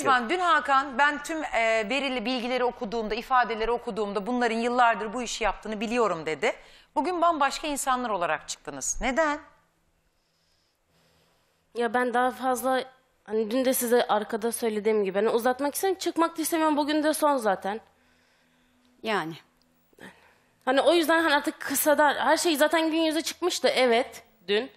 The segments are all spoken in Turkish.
Özmen dün Hakan ben tüm e, verili bilgileri okuduğumda, ifadeleri okuduğumda bunların yıllardır bu işi yaptığını biliyorum dedi. Bugün bambaşka insanlar olarak çıktınız. Neden? Ya ben daha fazla hani dün de size arkada söylediğim gibi ben hani uzatmak istedim. Çıkmak istemiyorum. Bugün de son zaten. Yani. Hani o yüzden hani artık kısadan her şey zaten gün yüzü çıkmıştı evet dün.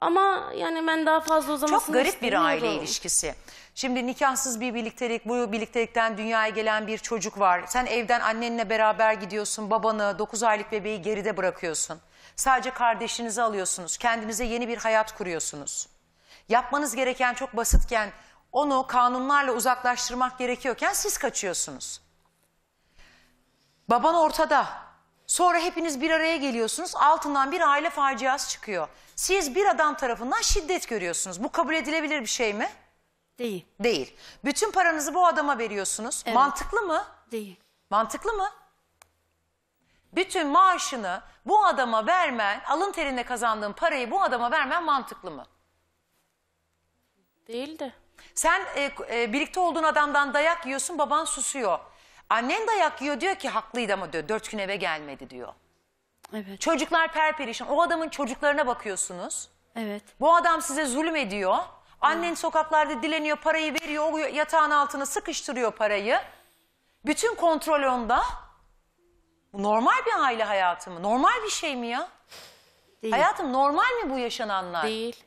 Ama yani ben daha fazla uzamasını Çok garip bir aile ilişkisi. Şimdi nikahsız bir birliktelik, bu birliktelikten dünyaya gelen bir çocuk var. Sen evden annenle beraber gidiyorsun, babanı, 9 aylık bebeği geride bırakıyorsun. Sadece kardeşinizi alıyorsunuz, kendinize yeni bir hayat kuruyorsunuz. Yapmanız gereken çok basitken onu kanunlarla uzaklaştırmak gerekiyorken siz kaçıyorsunuz. Baban ortada, Sonra hepiniz bir araya geliyorsunuz. Altından bir aile faciası çıkıyor. Siz bir adam tarafından şiddet görüyorsunuz. Bu kabul edilebilir bir şey mi? Değil. Değil. Bütün paranızı bu adama veriyorsunuz. Evet. Mantıklı mı? Değil. Mantıklı mı? Bütün maaşını bu adama vermen, alın terinde kazandığın parayı bu adama vermen mantıklı mı? Değil de. Sen e, e, birlikte olduğun adamdan dayak yiyorsun, baban susuyor. Annen dayak yiyor diyor ki haklıydı ama diyor dört gün eve gelmedi diyor. Evet. Çocuklar perperişan. O adamın çocuklarına bakıyorsunuz. Evet. Bu adam size zulüm ediyor. Annen sokaklarda dileniyor, parayı veriyor, o yatağın altına sıkıştırıyor parayı. Bütün kontrol onda. Bu normal bir aile hayatı mı? Normal bir şey mi ya? Değil. Hayatım normal mi bu yaşananlar? Değil.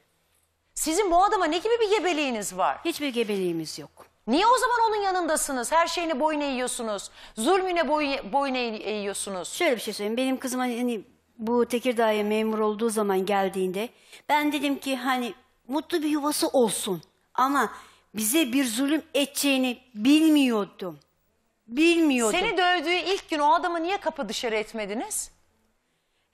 Sizin bu adama ne gibi bir gebeliğiniz var? Hiçbir gebeliğimiz yok. Niye o zaman onun yanındasınız? Her şeyine boyun eğiyorsunuz. Zulmüne boyun, boyun eğiyorsunuz. Şöyle bir şey söyleyeyim. Benim kızım hani, hani bu Tekirdağ'a memur olduğu zaman geldiğinde ben dedim ki hani mutlu bir yuvası olsun. Ama bize bir zulüm edeceğini bilmiyordum. Bilmiyordum. Seni dövdüğü ilk gün o adamı niye kapı dışarı etmediniz?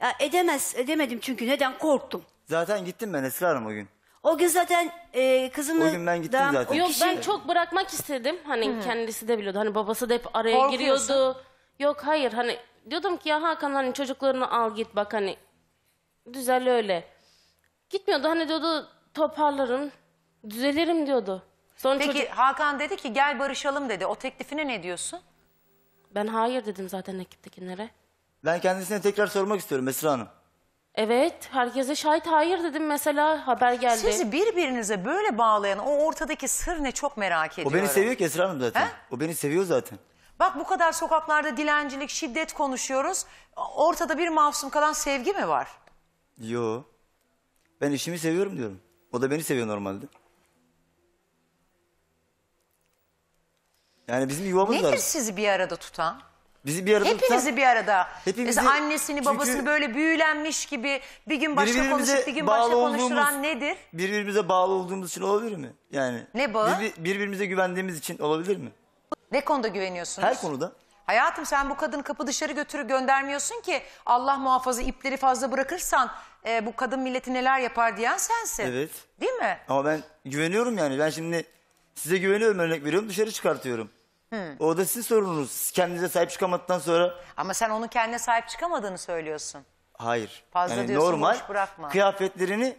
Ya edemez, edemedim çünkü neden korktum. Zaten gittim ben Esra Hanım o gün. O gün zaten e, kızımı... O günden gittim daha- zaten. Yok ben çok bırakmak istedim. Hani kendisi de biliyordu. Hani babası da hep araya giriyordu. Yok hayır hani diyordum ki ya Hakan hani çocuklarını al git bak hani düzel öyle. Gitmiyordu hani diyordu toparlarım düzelirim diyordu. Son Peki çocuk Hakan dedi ki gel barışalım dedi. O teklifine ne diyorsun? ben hayır dedim zaten ekiptekilere. Ben kendisine tekrar sormak istiyorum Esra Hanım. Evet, herkese şahit hayır dedim mesela haber geldi. Sizi birbirinize böyle bağlayan o ortadaki sır ne çok merak O beni seviyor ki Esra Hanım zaten. He? O beni seviyor zaten. Bak bu kadar sokaklarda dilencilik, şiddet konuşuyoruz. Ortada bir masum kalan sevgi mi var? Yo. Ben işimi seviyorum diyorum. O da beni seviyor normalde. Yani bizim yuvamız Nedir var. sizi bir arada tutan? Bizi bir arada tutan- Hepimizi bir arada. Hepimizi- Mesela annesini babasını böyle büyülenmiş gibi bir gün başka Birbirimize konuşup bir gün başka konuşuran nedir? birbirimize bağlı olduğumuz için olabilir mi? Yani Ne bağı? bir- birbirimize güvendiğimiz için olabilir mi? Ne konuda güveniyorsunuz? Her konuda. Hayatım sen bu kadını kapı dışarı götürüp göndermiyorsun ki Allah muhafaza ipleri fazla bırakırsan e, bu kadın milleti neler yapar diyen sensin. Evet. Değil mi? Ama ben güveniyorum yani. Ben şimdi size güveniyorum örnek veriyorum dışarı çıkartıyorum. O da sizin sorununuz. Siz kendinize sahip çıkamadıktan sonra Ama sen onun kendine sahip çıkamadığını söylüyorsun. hayır. Fazla diyorsun, boş bırakma. kıyafetlerini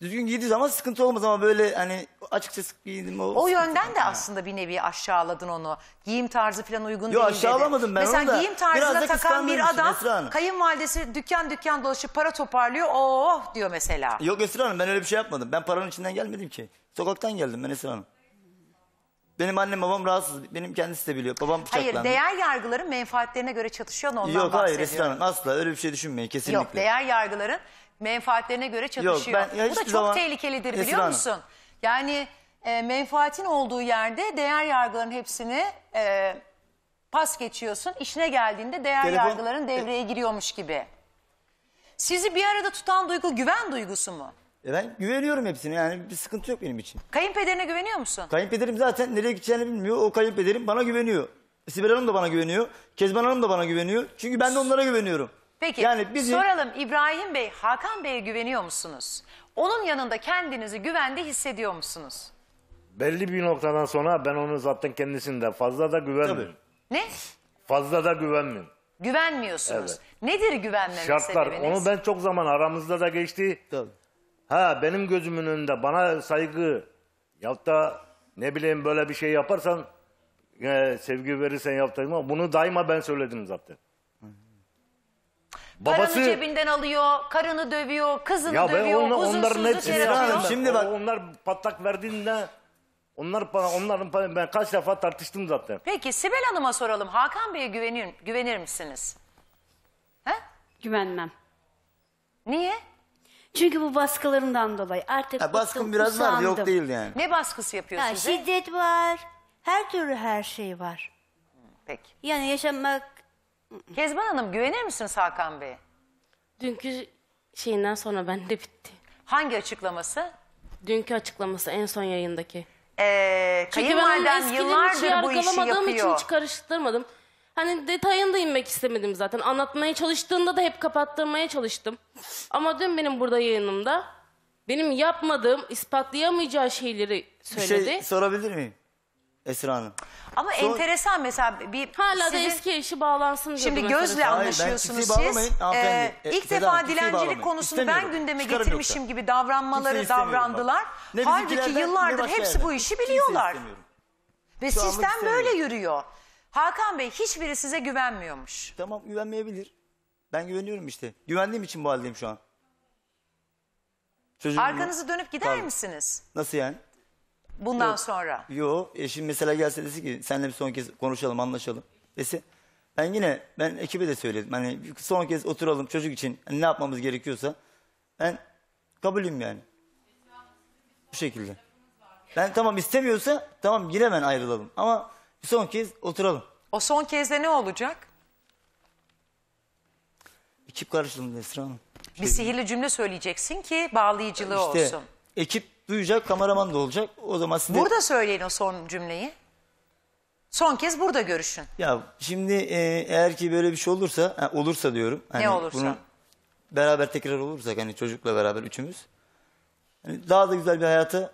düzgün giydiği zaman sıkıntı olmaz ama böyle hani açıkçası giydim o. O yönden de aslında bir nevi aşağıladın onu. Giyim tarzı falan uygun Yo, değil dedi. aşağılamadım ben Mesela onu da. giyim Biraz tarzına takan bir adam kayınvalidesi dükkan dükkan dolaşıp para toparlıyor. Oh diyor mesela. Yok Esra Hanım ben öyle bir şey yapmadım. Ben paranın içinden gelmedim ki. Sokaktan geldim ben Esra Hanım. Benim annem babam rahatsız. Benim kendisi de biliyor. Babam bıçaklandı. Hayır değer yargıları menfaatlerine göre çatışıyor ondan Yok hayır Esra asla öyle bir şey düşünmeyin kesinlikle. Yok değer yargıların menfaatlerine göre çatışıyor. ben- Bu da çok zaman- tehlikelidir Esra biliyor Hanım. musun? Yani e, menfaatin olduğu yerde değer yargıların hepsini e, pas geçiyorsun. İşine geldiğinde değer Telefon- yargıların devreye giriyormuş gibi. Sizi bir arada tutan duygu güven duygusu mu? E ben güveniyorum hepsine yani bir sıkıntı yok benim için. Kayınpederine güveniyor musun? Kayınpederim zaten nereye gideceğini bilmiyor. O kayınpederim bana güveniyor. Sibel Hanım da bana güveniyor. Kezban Hanım da bana güveniyor. Çünkü ben de onlara güveniyorum. Peki Yani bizim- soralım İbrahim Bey, Hakan Bey'e güveniyor musunuz? Onun yanında kendinizi güvende hissediyor musunuz? Belli bir noktadan sonra ben onu zaten kendisinde fazla da güvenmiyorum. Ne? Fazla da güvenmiyorum. Güvenmiyorsunuz. Nedir güvenmemek Şartlar. sebebiniz? Onu ben çok zaman aramızda da geçti. Tabii. Ha benim gözümün önünde bana saygı yahut da ne bileyim böyle bir şey yaparsan e, sevgi verirsen yaptığıma bunu daima ben söyledim zaten. Babası, Paranı cebinden alıyor, karını dövüyor, kızını ya ben dövüyor, onlar onların huzursuzluk hepsini yaratıyor. şimdi bak onlar patlak verdiğinde onlar bana onların ben kaç defa tartıştım zaten. Peki Sibel Hanım'a soralım. Hakan Bey'e güvenir, güvenir misiniz? He? Güvenmem. Niye? Çünkü bu baskılarından dolayı artık Ha, baskın bıktım, biraz vardı yok değil yani. Ne baskısı yapıyor Ya size? şiddet var. Her türlü her şey var. Peki. Yani yaşamak Kezban Hanım güvenir misiniz Hakan Bey? Dünkü şeyinden sonra bende bitti. Hangi açıklaması? Dünkü açıklaması en son yayındaki. Ee, Çünkü ben onu kayınvaliden eskiden yıllardır bu işi yargılamadığım için yapıyor. karıştırmadım. Hani detayına da inmek istemedim zaten. Anlatmaya çalıştığında da hep kapattırmaya çalıştım. Ama dün benim burada yayınımda benim yapmadığım, ispatlayamayacağı şeyleri Bir şey söyledi. şey sorabilir miyim? Esra Hanım. Ama enteresan mesela bir Hala da eski eşi bağlansın Şimdi gözle Hayır, anlaşıyorsunuz kimseyi siz. hanımefendi. Ee, e, ilk defa dilencilik konusunu ben gündeme getirmişim gibi davranmaları davrandılar. Halbuki yıllardır başka hepsi bu işi biliyorlar. Ve sistem böyle yürüyor. Hakan Bey hiçbiri size güvenmiyormuş. Tamam güvenmeyebilir. Ben güveniyorum işte. Güvendiğim için bu haldeyim şu an. Çocuğum Arkanızı dönüp gider Pardon. misiniz? Nasıl yani? Bundan Yok. sonra. Yo şimdi mesela gelse dese ki seninle bir son kez konuşalım anlaşalım dese. Ben yine ben ekibe de söyledim. Hani son kez oturalım çocuk için hani ne yapmamız gerekiyorsa. Ben kabulüm yani. Bu şekilde. Ben tamam istemiyorsa tamam yine ben ayrılalım. Ama bir son kez oturalım. O son kezde ne olacak? Ekip karşılığında Esra Hanım. Bir şey- sihirli cümle söyleyeceksin ki bağlayıcılığı İşte olsun. ekip duyacak, kameraman da olacak. O zaman size... Burada söyleyin o son cümleyi. Son kez burada görüşün. Ya şimdi e, eğer ki böyle bir şey olursa, ha, olursa diyorum. ne hani olursa. bunu beraber tekrar olursak hani çocukla beraber üçümüz. Hani daha da güzel bir hayata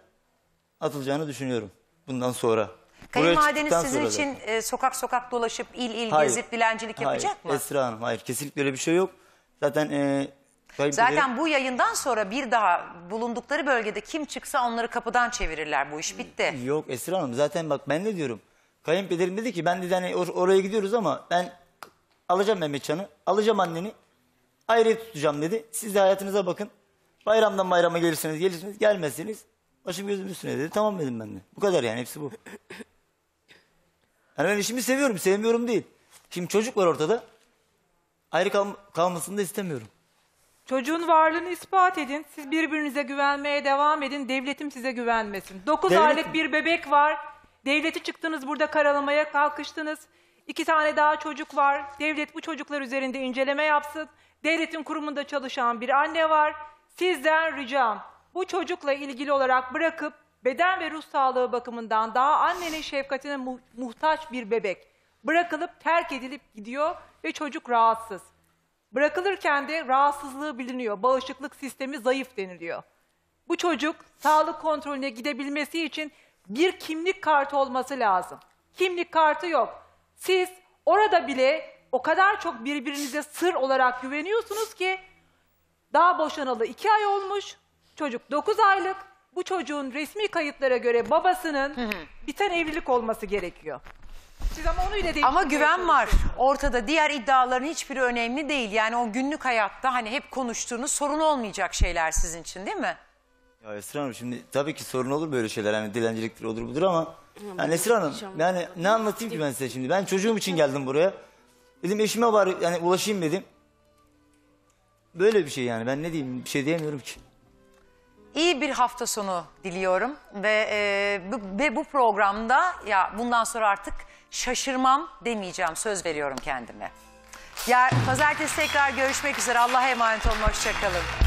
atılacağını düşünüyorum bundan sonra. Kayınvalideniz çıktıktan sizin sonra için e, sokak sokak dolaşıp il il Hayır. gezip dilencilik hayır, yapacak mı? Esra Hanım hayır kesinlikle öyle bir şey yok. Zaten e, Zaten bu yayından sonra bir daha bulundukları bölgede kim çıksa onları kapıdan çevirirler. Bu iş bitti. Yok Esra Hanım zaten bak ben de diyorum. Kayınpederim dedi ki ben de hani or- oraya gidiyoruz ama ben alacağım Mehmet Can'ı alacağım anneni. Ayrı tutacağım dedi. Siz de hayatınıza bakın. Bayramdan bayrama gelirsiniz, gelirsiniz, gelmezsiniz. Başım gözüm üstüne dedi. Tamam dedim ben de. Bu kadar yani hepsi bu. Yani ben işimi seviyorum, sevmiyorum değil. Şimdi çocuk var ortada. Ayrı kal kalmasını da istemiyorum. Çocuğun varlığını ispat edin. Siz birbirinize güvenmeye devam edin. Devletim size güvenmesin. 9 Devlet aylık mi? bir bebek var. Devleti çıktınız burada karalamaya kalkıştınız. İki tane daha çocuk var. Devlet bu çocuklar üzerinde inceleme yapsın. Devletin kurumunda çalışan bir anne var. Sizden ricam bu çocukla ilgili olarak bırakıp beden ve ruh sağlığı bakımından daha annenin şefkatine mu- muhtaç bir bebek. Bırakılıp terk edilip gidiyor ve çocuk rahatsız. Bırakılırken de rahatsızlığı biliniyor. Bağışıklık sistemi zayıf deniliyor. Bu çocuk sağlık kontrolüne gidebilmesi için bir kimlik kartı olması lazım. Kimlik kartı yok. Siz orada bile o kadar çok birbirinize sır olarak güveniyorsunuz ki daha boşanalı iki ay olmuş, çocuk dokuz aylık, bu çocuğun resmi kayıtlara göre babasının biten evlilik olması gerekiyor. Siz ama onu ile Ama güven var. Ortada diğer iddiaların hiçbiri önemli değil. Yani o günlük hayatta hani hep konuştuğunuz sorun olmayacak şeyler sizin için değil mi? Ya Esra Hanım şimdi tabii ki sorun olur böyle şeyler. Hani dilenciliktir olur budur ama. Yani Esra Hanım yani ne anlatayım ki ben size şimdi. Ben çocuğum için geldim buraya. Dedim eşime bari yani ulaşayım dedim. Böyle bir şey yani ben ne diyeyim bir şey diyemiyorum ki. İyi bir hafta sonu diliyorum ve, e, bu, ve bu programda ya bundan sonra artık şaşırmam demeyeceğim söz veriyorum kendime. Ya pazartesi tekrar görüşmek üzere Allah'a emanet olun hoşçakalın.